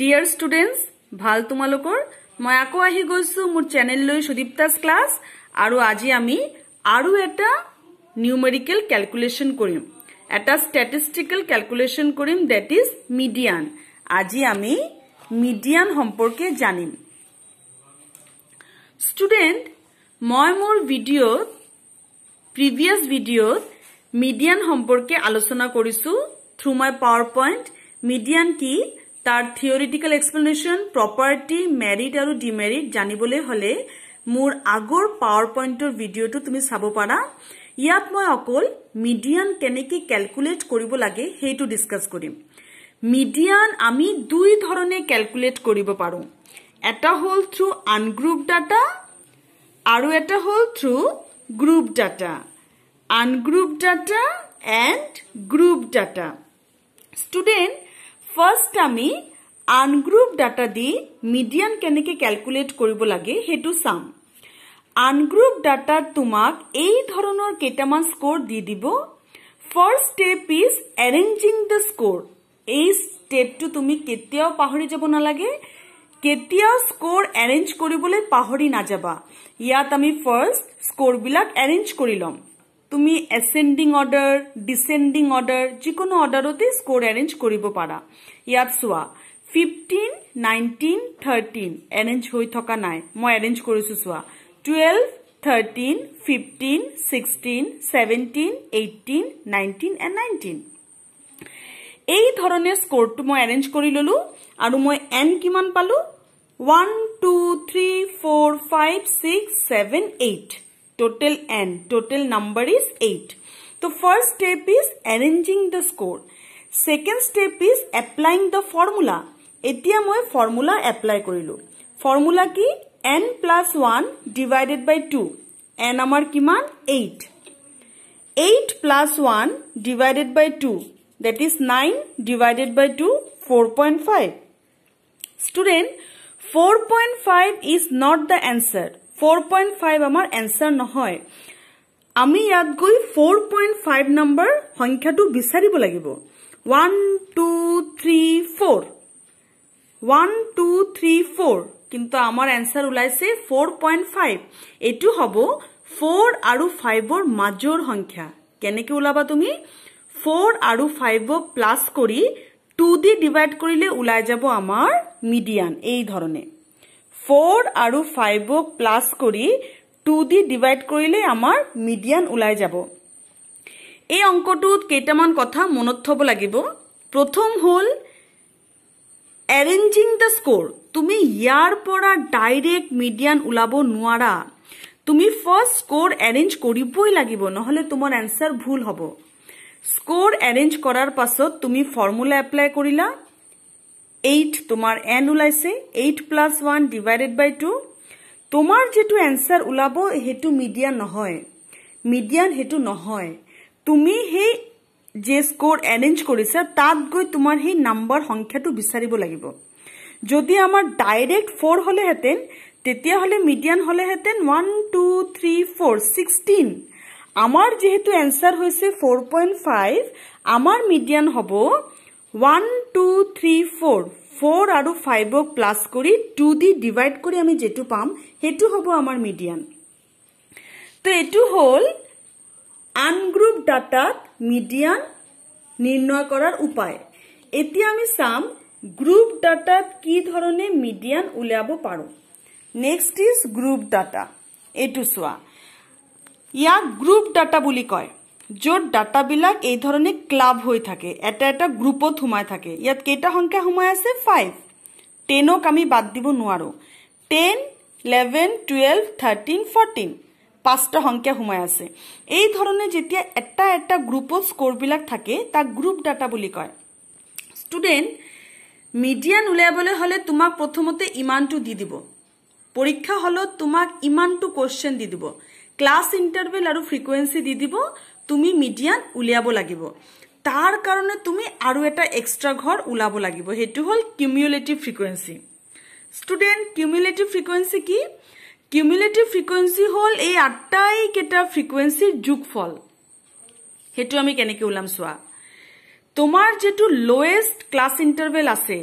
Dear students ভাল তোমালোকৰ মই আকৌ আহি গৈছো মোৰ চেনেললৈ সুদীপ্তাছ ক্লাছ আৰু আজি আমি আৰু এটা নিউমেৰিকেল কেলকুলেশ্যন কৰিম এটা ষ্টেটিষ্টিকেল কেলকুলেশ্যন কৰিম ডেট ইজ মিডিয়ান আজি আমি মিডিয়ান সম্পৰ্কে জানিম ষ্টুডেণ্ট মই মোৰ ভিডিঅ'ত প্ৰিভিয়াছ ভিডিঅ'ত মিডিয়ান সম্পৰ্কে আলোচনা কৰিছো through my PowerPoint median কি তাৰ থিয়ৰিটিকেল এক্সপ্লেনেশ্যন প্ৰপাৰ্টি মেৰিট আৰু ডিমেৰিট জানিবলৈ হ'লে মোৰ আগৰ পাৱাৰ পইণ্টৰ ভিডিঅ'টো তুমি চাব পাৰা ইয়াত মই অকল মিডিয়ান কেনেকৈ কেলকুলেট কৰিব লাগে সেইটো ডিছকাছ কৰিম মিডিয়ান আমি দুই ধৰণে কেলকুলেট কৰিব পাৰোঁ এটা হ'ল থ্ৰু আনগ্ৰুপ ডাটা আৰু এটা হ'ল through group data ungroup data and group data student first আমি আনগ্ৰুপ ডাটা দি মিডিয়ান কেনেকৈ কেলকুলেট কৰিব লাগে সেইটো চাম আনগ্ৰুপ ডাটাত তোমাক এই ধৰণৰ কেইটামান স্ক'ৰ দি দিব first step is arranging the score এই ষ্টেপটো তুমি কেতিয়াও পাহৰি যাব নালাগে কেতিয়াও স্ক'ৰ এৰেঞ্জ কৰিবলৈ পাহৰি নাযাবা ইয়াত আমি ফাৰ্ষ্ট স্ক'ৰবিলাক এৰেঞ্জ কৰি ল'ম তুমি এসেন্ডিং অৰ্ডাৰ ডিসেন্ডিং অৰ্ডাৰ যিকোনো অৰ্ডাৰতে অৰ্ডাৰতে এৰেঞ্জ কৰিব পাৰা ইয়াত চোৱা ফিফটিন নাইনটিন থাৰ্টিন এৰেঞ্জ হৈ থকা নাই মই এৰেঞ্জ কৰিছো চোৱা twelve thirteen fifteen sixteen seventeen eighteen nineteen and nineteen এই ধৰনেৰ স্কোৰটো মই এৰেঞ্জ কৰি ললো আৰু মই এন কিমান পালো one two three four five six seven eight total n total number is 8 the first step is arranging the score second step is applying the formula etia moi formula apply korilu formula ki n plus 1 divided by 2 n amar ki 8 8 plus 1 divided by 2 that is 9 divided by 2 4.5 student 4.5 is not the answer four point five আমাৰ answer নহয় আমি ইয়াত গৈ four point five number সংখ্যাটো বিচাৰিব লাগিব one two three four one two three four কিন্তু আমাৰ এনচাৰ ওলাইছে ফ'ৰ পইণ্ট ফাইভ এইটো হ'ব ফ'ৰ আৰু ফাইভৰ মাজৰ সংখ্যা কেনেকে ওলাবা তুমি ফ'ৰ আৰু ফাইভক প্লাছ কৰি টু দি ডিভাইড কৰিলে ওলাই যাব আমাৰ মিডিয়ান এই ধৰণে ফোর আর ফাইভ প্লাস করে টু দিয়ে ডিভাইড করলে আমার মিডিয়ান ওলাই যাব এই অঙ্কটুত কেটামান কথা মনত থব লাগিব প্রথম হল এরেঞ্জিং দ্য স্কোর তুমি ইয়ারপরা ডাইরেক্ট মিডিয়ান ওলাব নোয়ারা তুমি ফার্স্ট স্কোর এরেঞ্জ করবই লাগিব নহলে তোমার অ্যান্সার ভুল হব স্কোর এরেঞ্জ করার পাছত তুমি ফর্মুলা অ্যাপ্লাই করিলা এইট তোমাৰ এন ওলাইছে eight plus one divided by two তোমাৰ যিটো এনচাৰ ওলাব সেইটো মিডিয়ান নহয় মিডিয়ান সেইটো নহয় তুমি সেই যে স্ক'ৰ এৰেঞ্জ কৰিছা তাত গৈ তোমাৰ সেই নাম্বাৰ সংখ্যাটো বিচাৰিব লাগিব যদি আমাৰ ডাইৰেক্ট ফ'ৰ হ'লেহেঁতেন তেতিয়াহ'লে মিডিয়ান হ'লেহেঁতেন one two three four sixteen আমাৰ যিহেতু এনচাৰ হৈছে ফ'ৰ পইণ্ট ফাইভ আমাৰ মিডিয়ান হ'ব one two three four four আৰু ফাইভক প্লাছ কৰি টু দি ডিভাইড কৰি আমি যিটো পাম সেইটো হ'ব আমাৰ মিডিয়ান তো এইটো হ'ল আনগ্ৰুপ ডাটাত মিডিয়ান নিৰ্ণয় কৰাৰ উপায় এতিয়া আমি চাম গ্ৰুপ ডাটাত কি ধৰণে মিডিয়ান উলিয়াব পাৰোঁ নেক্সট ইজ গ্ৰুপ ডাটা এইটো চোৱা ইয়াক গ্ৰুপ ডাটা বুলি কয় য'ত ডাটাবিলাক এই ধৰণে ক্লাব হৈ থাকে এটা এটা গ্ৰুপত সোমাই থাকে ইয়াত কেইটা সংখ্যা সোমাই আছে ফাইভ টেনক আমি বাদ দিব নোৱাৰোঁ ten eleven twelve thirteen fourteen পাঁচটা সংখ্যা সোমাই আছে এই ধৰণে যেতিয়া এটা এটা গ্ৰুপত স্ক'ৰবিলাক থাকে তাক গ্ৰুপ ডাটা বুলি কয় ষ্টুডেণ্ট মিডিয়ান উলিয়াবলৈ হ'লে তোমাক প্ৰথমতে ইমানটো দি দিব পৰীক্ষা হলত তোমাক ইমানটো কুৱেশ্যন দি দিব ক্লাছ ইণ্টাৰভেল আৰু ফ্ৰিকুৱেঞ্চি দি দিব তুমি মিডিয়ান উলিয়াব লাগিব তাৰ কাৰণে তুমি আৰু এটা এক্সট্ৰা ঘৰ ওলাব লাগিব সেইটো হ'ল cumulative frequency student cumulative frequency কি কিউমিউলেটিভ ফ্ৰিকুৱেঞ্চি হ'ল এই আটাইকেইটা ফ্ৰিকুৱেঞ্চিৰ ফল সেইটো আমি কেনেকৈ ওলাম চোৱা তোমাৰ যিটো লৱেষ্ট ক্লাছ ইণ্টাৰভেল আছে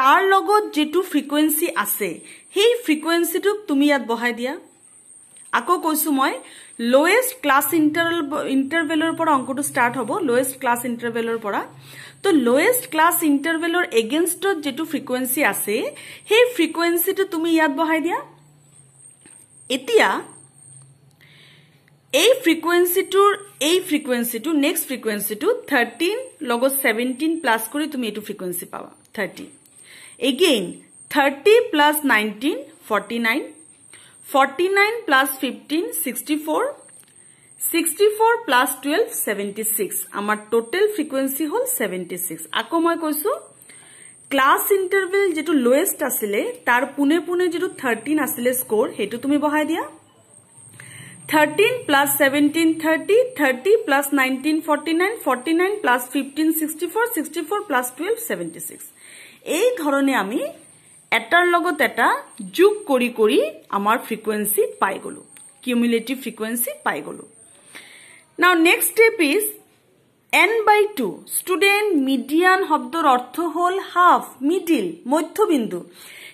তাৰ লগত যিটো ফ্ৰিকুৱেঞ্চি আছে সেই ফ্ৰিকুৱেঞ্চিটোক তুমি ইয়াত বহাই দিয়া আকৌ কৈছো মই লোয়েষ্ট ক্লাছ ইণ্টাৰভেল ইণ্টাৰভেলৰ পৰা অংকটো ষ্টাৰ্ট হ'ব লোয়েষ্ট ক্লাছ ইণ্টাৰভেলৰ পৰা তো লোয়েষ্ট ক্লাছ ইণ্টাৰভেলৰ এগেইনষ্টত যিটো ফ্ৰিকুৱেঞ্চি আছে সেই ফ্ৰিকুৱেঞ্চিটো তুমি ইয়াত বহাই দিয়া এতিয়া এই ফ্ৰিকুৱেঞ্চিটোৰ এই ফ্ৰিকুৱেঞ্চিটো নেক্সট ফ্ৰিকুৱেঞ্চিটো থাৰ্টিন লগত ছেভেণ্টিন প্লাছ কৰি তুমি এইটো ফ্ৰিকুৱেঞ্চি পাবা thirty again thirty plus nineteen forty nine 49 plus 15, 64. 64 plus 12, 76. আমার টোটেল ফ্রিকুয়েন্সি হল 76. আকৌ মই কৈছো ক্লাছ ইণ্টাৰভেল যিটো লোৱেষ্ট আছিলে তাৰ পোনে পোনে যিটো থাৰ্টিন আছিলে স্ক'ৰ সেইটো তুমি বহাই দিয়া thirteen plus seventeen thirty thirty plus nineteen forty nine forty nine plus fifteen sixty four sixty four plus twelve seventy six এই ধৰণে আমি এটাৰ লগত এটা যোগ কৰি কৰি আমাৰ ফ্ৰিকুৱেঞ্চি পাই গ'লোঁ কিউমিলেটিভ ফ্ৰিকুৱেঞ্চি পাই গ'লোঁ now next step is n by two student median শব্দৰ অৰ্থ হ'ল হাফ মিডিল মধ্যবিন্দু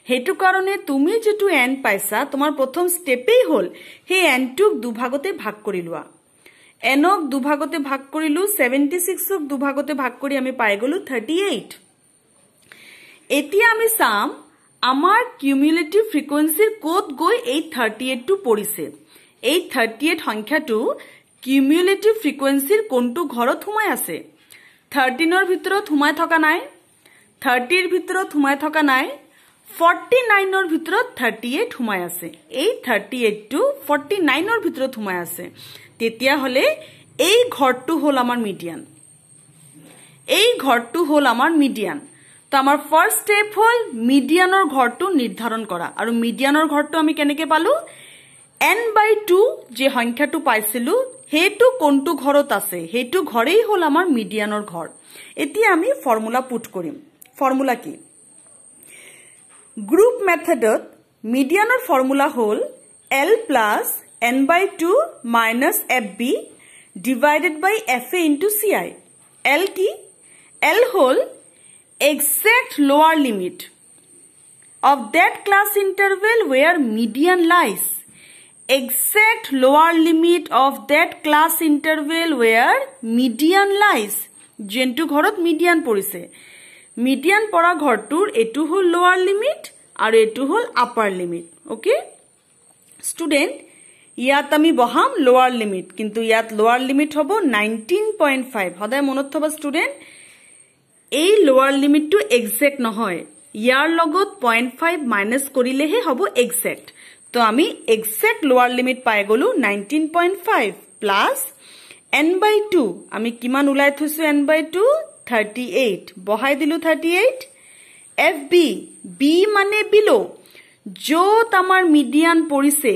সেইটো কাৰণে তুমি যিটো এন পাইছা তোমাৰ প্ৰথম ষ্টেপেই হ'ল সেই এনটোক দুভাগতে ভাগ কৰি লোৱা এনক দুভাগতে ভাগ কৰিলোঁ সেভেন্টি ছিক্সক দুভাগতে ভাগ কৰি আমি পাই গ'লোঁ থাৰ্টি এইট এতিয়া আমি চাম আমাৰ কিউমিউলেটিভ ফ্ৰিকুয়েন্সিৰ কত গৈ এই থাৰ্টি এইটটো পৰিছে এই থাৰ্টি এইট সংখ্যাটো কিউমিউলেটিভ ফ্ৰিকুৱেঞ্চিৰ কোনটো ঘৰত সোমাই আছে থাৰ্টিনৰ ভিতৰত সোমাই থকা নাই থাৰ্টিৰ ভিতৰত সোমাই থকা নাই ফৰ্টি নাইনৰ ভিতৰত থাৰ্টি এইট সোমাই আছে এই থাৰ্টি এইটটো ফৰ্টি নাইনৰ ভিতৰত সোমাই আছে তেতিয়াহ'লে এই ঘৰটো হল আমাৰ মিডিয়ান এই ঘৰটো হল আমাৰ মিডিয়ান তো আমাৰ ফাৰ্ষ্ট ষ্টেপ হ'ল মিডিয়ানৰ ঘৰটো নিৰ্ধাৰণ কৰা আৰু মিডিয়ানৰ ঘৰটো আমি কেনেকৈ পালোঁ এন বাই টু যি সংখ্যাটো পাইছিলোঁ সেইটো কোনটো ঘৰত আছে সেইটো ঘৰেই হ'ল আমাৰ মিডিয়ানৰ ঘৰ এতিয়া আমি ফৰ্মুলা পুট কৰিম ফৰ্মুলা কি গ্ৰুপ মেথডত মিডিয়ানৰ ফৰ্মুলা হ'ল L plus n by two minus F B divided by F A into C I L কি এল হ'ল exact lower limit of that class interval where median lies. Exact lower limit of that class interval where median lies. যোনটো ঘৰত median পৰিছে median পৰা ঘৰটোৰ এইটো হ'ল লোৱাৰ লিমিট আৰু এইটো হ'ল আপাৰ লিমিট অ'কে ষ্টুডেণ্ট ইয়াত আমি বহাম লোৱাৰ লিমিট কিন্তু ইয়াত লোৱাৰ লিমিট হ'ব নাইনটিন পইণ্ট ফাইভ সদায় মনত থবা ষ্টুডেণ্ট এই লোৱাৰ লিমিটটো এক্সেক্ট নহয় ইয়াৰ লগত পইণ্ট ফাইভ মাইনাছ কৰিলেহে হ'ব এক্সেক্ট তো আমি এক্সেক্ট লোৱাৰ লিমিট পাই গলো nineteen point five plus n by two আমি কিমান ওলাই থৈছো n by two thirty eight বহাই দিলো thirty eight F B B মানে বিলো য'ত আমাৰ মিডিয়ান পৰিছে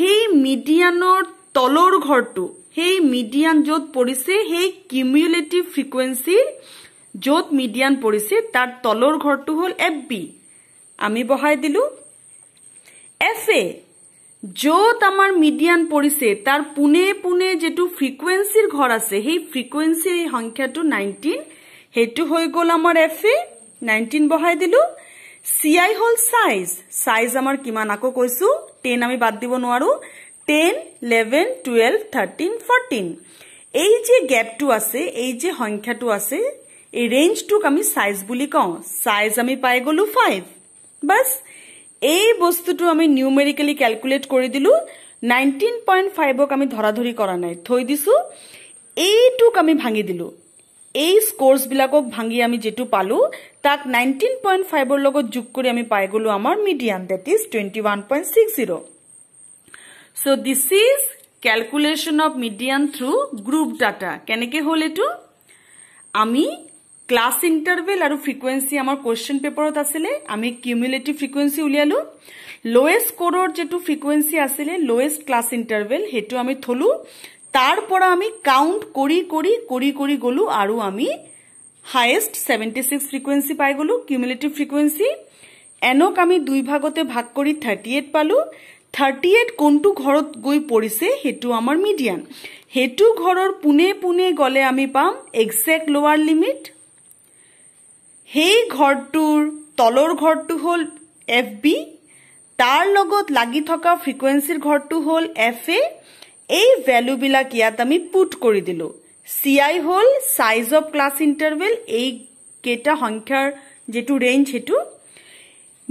সেই মিডিয়ানৰ তলৰ ঘৰটো সেই মিডিয়ান য'ত পৰিছে সেই কিমিউলেটিভ ফ্ৰিকুৱেঞ্চি য'ত মিডিয়ান পৰিছে তাৰ তলৰ ঘৰটো হ'ল এফ বি আমি বহাই দিলো এফ এ য'ত আমাৰ মিডিয়ান পৰিছে তাৰ পোনে পোনে যিটো ফ্ৰিকুৱেঞ্চিৰ ঘৰ আছে সেই ফ্ৰিকুৱেঞ্চিৰ সংখ্যাটো নাইনটিন সেইটো হৈ গ'ল আমাৰ এফ এ নাইনটিন বহাই দিলো চি আই হ'ল চাইজ চাইজ আমাৰ কিমান আকৌ কৈছো টেন আমি বাদ দিব নোৱাৰো ten eleven twelve thirteen fourteen এই যে গেপটো আছে এই যে সংখ্যাটো আছে এই ৰেঞ্জটোক আমি চাইজ বুলি কওঁ চাইজ আমি পাই গলো ফাইভ বাছ এই বস্তুটো আমি নিউমেৰিকেলি কেলকুলেট কৰি দিলো নাইনটিন পইণ্ট ফাইভক আমি ধৰা ধৰি কৰা নাই থৈ দিছো এইটোক আমি ভাঙি দিলো এই স্কৰ্চবিলাকক ভাঙি আমি যিটো পালো তাক নাইনটিন পইণ্ট ফাইভৰ লগত যোগ কৰি আমি পাই গলো আমাৰ medium that is twenty one point six zero' so' this is calculation of medium through group data কেনেকে হল এইটো আমি ক্লাছ ইণ্টাৰভেল আৰু ফ্ৰিকুৱেঞ্চি আমাৰ কুৱেশ্যন পেপাৰত আছিলে আমি কিউমিলেটিভ ফ্ৰিকুৱেঞ্চি উলিয়ালো লোৱেষ্ট স্কৰৰ যিটো ফ্ৰিকুৱেঞ্চি আছিলে লোৱেষ্ট ক্লাছ ইণ্টাৰভেল সেইটো আমি থলো তাৰ পৰা আমি কাউণ্ট কৰি কৰি কৰি কৰি গলো আৰু আমি হায়েষ্ট ছেভেণ্টি ছিক্স ফ্ৰিকুৱেঞ্চি পাই গলো কিউমিলেটিভ ফ্ৰিকুৱেঞ্চি এনক আমি দুই ভাগতে ভাগ কৰি থাৰ্টি এইট পালো থাৰ্টি এইট কোনটো ঘৰত গৈ পৰিছে সেইটো আমাৰ মিডিয়ান সেইটো ঘৰৰ পোনে পোনে গলে আমি পাম এক্সেক্ট লোৱাৰ লিমিট সেই ঘৰটোৰ তলৰ ঘৰটো হ'ল এফ বি তাৰ লগত লাগি থকা ফ্ৰিকুৱেঞ্চিৰ ঘৰটো হ'ল এফ এ এই ভেলুবিলাক ইয়াত আমি পুট কৰি দিলোঁ চি আই হ'ল চাইজ অফ ক্লাছ ইণ্টাৰভেল এইকেইটা সংখ্যাৰ যিটো ৰেঞ্জ সেইটো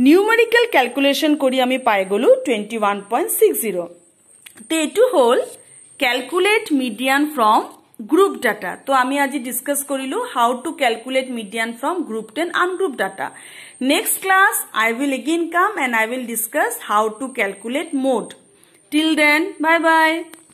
নিউমেৰিকেল কেলকুলেশ্যন কৰি আমি পাই গ'লোঁ twenty one point six zero' তে এইটো হ'ল calculate median from group data তো আমি আজি ডিসকাস করিলো how to calculate median from group ten ungroup data next class I will again come and I will discuss how to calculate mode till then bye by